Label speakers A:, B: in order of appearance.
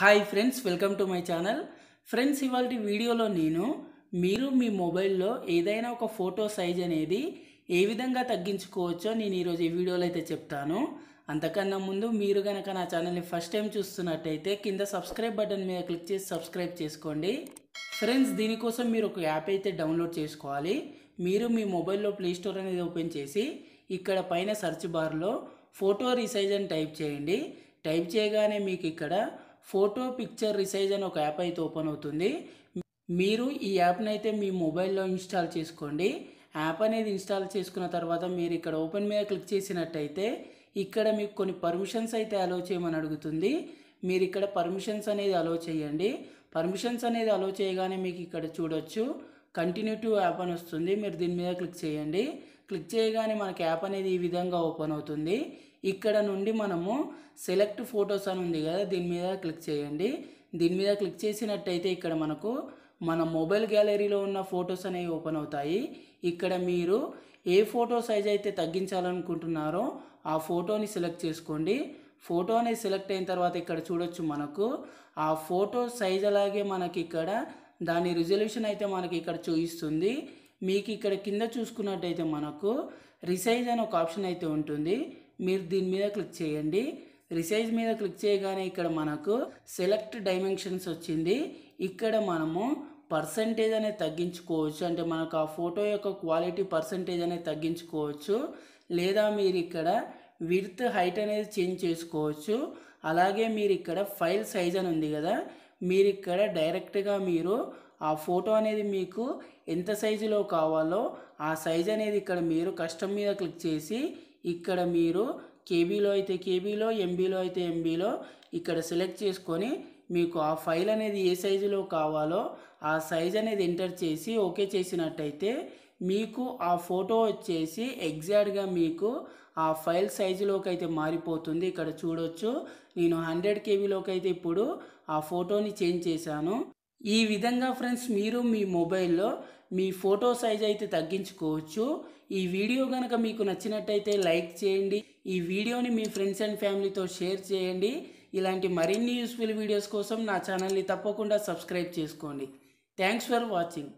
A: hi friends welcome to my channel friends ఇవాళ వీడియోలో నేను మీరు మీ మొబైల్లో ఏదైనా ఒక ఫోటో సైజ్ అనేది ఏ విధంగా తగ్గించుకోవచ్చో నేను ఈరోజు ఈ వీడియోలో అయితే చెప్తాను అంతకన్నా ముందు మీరు కనుక నా ఛానల్ని ఫస్ట్ టైం చూస్తున్నట్టయితే కింద సబ్స్క్రైబ్ బటన్ మీద క్లిక్ చేసి సబ్స్క్రైబ్ చేసుకోండి ఫ్రెండ్స్ దీనికోసం మీరు ఒక యాప్ అయితే డౌన్లోడ్ చేసుకోవాలి మీరు మీ మొబైల్లో ప్లే స్టోర్ అనేది ఓపెన్ చేసి ఇక్కడ పైన సర్చ్ బార్లో ఫోటో రీసైజ్ అని టైప్ చేయండి టైప్ చేయగానే మీకు ఇక్కడ ఫోటో పిక్చర్ రిసైజ్ అని ఒక యాప్ అయితే ఓపెన్ అవుతుంది మీరు ఈ యాప్ని అయితే మీ మొబైల్లో ఇన్స్టాల్ చేసుకోండి యాప్ అనేది ఇన్స్టాల్ చేసుకున్న తర్వాత మీరు ఇక్కడ ఓపెన్ మీద క్లిక్ చేసినట్టయితే ఇక్కడ మీకు కొన్ని పర్మిషన్స్ అయితే అలో చేయమని అడుగుతుంది మీరు ఇక్కడ పర్మిషన్స్ అనేది అలో చేయండి పర్మిషన్స్ అనేది అలో చేయగానే మీకు ఇక్కడ చూడొచ్చు కంటిన్యూ టు యాప్ అని వస్తుంది మీరు దీని మీద క్లిక్ చేయండి క్లిక్ చేయగానే మనకి యాప్ అనేది ఈ విధంగా ఓపెన్ అవుతుంది ఇక్కడ నుండి మనము సెలెక్ట్ ఫొటోస్ అని ఉంది కదా దీని మీద క్లిక్ చేయండి దీని మీద క్లిక్ చేసినట్టయితే ఇక్కడ మనకు మన మొబైల్ గ్యాలరీలో ఉన్న ఫొటోస్ అనేవి ఓపెన్ అవుతాయి ఇక్కడ మీరు ఏ ఫోటో సైజ్ అయితే తగ్గించాలనుకుంటున్నారో ఆ ఫోటోని సెలెక్ట్ చేసుకోండి ఫోటో అనేది సెలెక్ట్ అయిన తర్వాత ఇక్కడ చూడొచ్చు మనకు ఆ ఫోటో సైజ్ అలాగే మనకి ఇక్కడ దాని రిజల్యూషన్ అయితే మనకి ఇక్కడ చూపిస్తుంది మీకు ఇక్కడ కింద చూసుకున్నట్టయితే మనకు రిసైజ్ అనే ఒక ఆప్షన్ అయితే ఉంటుంది మీరు దీని మీద క్లిక్ చేయండి రిసైజ్ మీద క్లిక్ చేయగానే ఇక్కడ మనకు సెలెక్ట్ డైమెన్షన్స్ వచ్చింది ఇక్కడ మనము పర్సంటేజ్ అనేది తగ్గించుకోవచ్చు అంటే మనకు ఆ ఫోటో యొక్క క్వాలిటీ పర్సంటేజ్ అనేది తగ్గించుకోవచ్చు లేదా మీరు ఇక్కడ విడ్త్ హైట్ అనేది చేంజ్ చేసుకోవచ్చు అలాగే మీరు ఇక్కడ ఫైల్ సైజ్ అని ఉంది కదా మీరు ఇక్కడ డైరెక్ట్గా మీరు ఆ ఫోటో అనేది మీకు ఎంత సైజులో కావాలో ఆ సైజ్ అనేది ఇక్కడ మీరు కస్టమ్ మీద క్లిక్ చేసి ఇక్కడ మీరు కేబీలో అయితే కేబీలో ఎంబీలో అయితే ఎంబీలో ఇక్కడ సెలెక్ట్ చేసుకొని మీకు ఆ ఫైల్ అనేది ఏ సైజులో కావాలో ఆ సైజ్ అనేది ఎంటర్ చేసి ఓకే చేసినట్టయితే మీకు ఆ ఫోటో వచ్చేసి ఎగ్జాక్ట్గా మీకు ఆ ఫైల్ సైజులోకి అయితే మారిపోతుంది ఇక్కడ చూడొచ్చు నేను హండ్రెడ్ కేబీలోకి అయితే ఇప్పుడు ఆ ఫోటోని చేంజ్ చేశాను ఈ విధంగా ఫ్రెండ్స్ మీరు మీ మొబైల్లో మీ ఫోటో సైజ్ అయితే తగ్గించుకోవచ్చు ఈ వీడియో కనుక మీకు నచ్చినట్టయితే లైక్ చేయండి ఈ వీడియోని మీ ఫ్రెండ్స్ అండ్ ఫ్యామిలీతో షేర్ చేయండి ఇలాంటి మరిన్ని యూస్ఫుల్ వీడియోస్ కోసం నా ఛానల్ని తప్పకుండా సబ్స్క్రైబ్ చేసుకోండి థ్యాంక్స్ ఫర్ వాచింగ్